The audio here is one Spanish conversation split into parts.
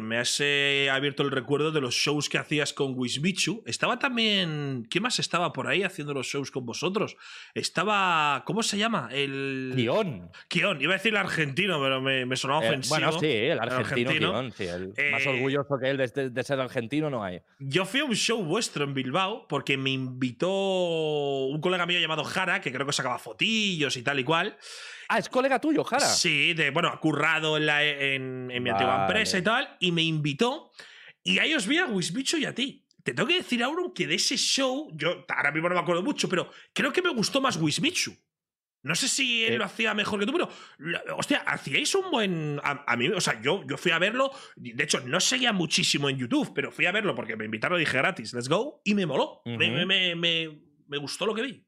me has eh, abierto el recuerdo de los shows que hacías con Wismichu. Estaba también. ¿Quién más estaba por ahí haciendo los shows con vosotros? Estaba. ¿Cómo se llama? El. Kion. Kion. Iba a decir el argentino, pero me, sonaba eh, ofensivo. bueno, sí, el argentino. Eh, más orgulloso que él este, de, ser argentino no hay. Yo fui a un show vuestro en Bilbao porque me invitó un colega mío llamado Jara, que creo que sacaba fotillos y tal y cual. Ah, es colega tuyo, Jara. Sí, de, bueno, currado en, la, en, mi antigua empresa y tal, y me invitó. Y ahí os vi a Wisbicho y a ti. Te tengo que decir, Auron, que de ese show, yo ahora mismo no me acuerdo mucho, pero creo que me gustó más Wismichu. No sé si él eh. lo hacía mejor que tú, pero hostia, hacíais un buen. A, mí, o sea, yo, yo fui a verlo. De hecho, no seguía muchísimo en YouTube, pero fui a verlo porque me invitaron y dije gratis, let's go. Y me moló. me, me, me, me, gustó lo que vi.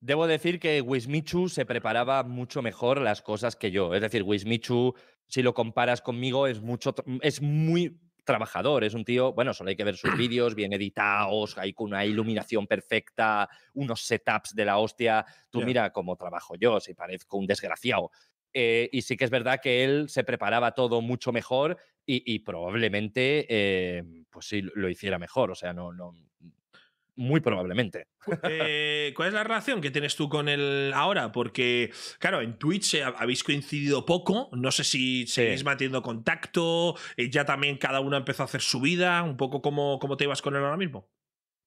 Debo decir que Wismichu se preparaba mucho mejor las cosas que yo. Es decir, Wismichu, si lo comparas conmigo, es, mucho, es muy trabajador, es un tío, bueno, solo hay que ver sus vídeos bien editados, hay con una iluminación perfecta, unos setups de la hostia. Tú mira cómo trabajo yo, si parezco un desgraciado. Eh, y sí que es verdad que él se preparaba todo mucho mejor y, probablemente, eh, pues sí, lo hiciera mejor. O sea, no, no, muy probablemente. Eh, ¿Cuál es la relación que tienes tú con él ahora? Porque, claro, en Twitch eh, habéis coincidido poco, no sé si seguís sí. manteniendo contacto, eh, ya también cada uno empezó a hacer su vida, un poco cómo, te ibas con él ahora mismo.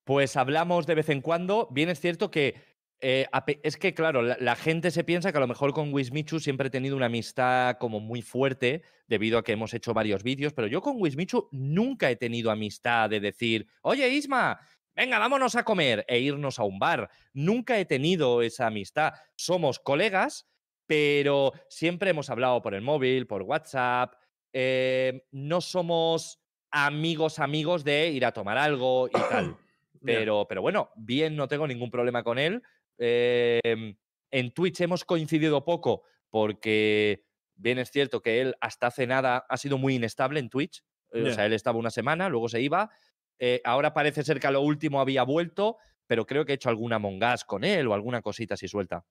Pues hablamos de vez en cuando, bien es cierto que es que, claro, la, gente se piensa que a lo mejor con Wismichu siempre he tenido una amistad como muy fuerte, debido a que hemos hecho varios vídeos, pero yo con Wismichu nunca he tenido amistad de decir, oye Isma, venga, vámonos a comer e irnos a un bar. Nunca he tenido esa amistad. Somos colegas, pero siempre hemos hablado por el móvil, por WhatsApp. Eh, no somos amigos, amigos de ir a tomar algo y tal. Pero, pero bueno, bien, no tengo ningún problema con él. Em, en Twitch hemos coincidido poco porque bien es cierto que él hasta hace nada ha sido muy inestable en Twitch. O sea, él estaba una semana, luego se iba, eh, ahora parece ser que a lo último había vuelto, pero creo que he hecho alguna mongas con él o alguna cosita así suelta.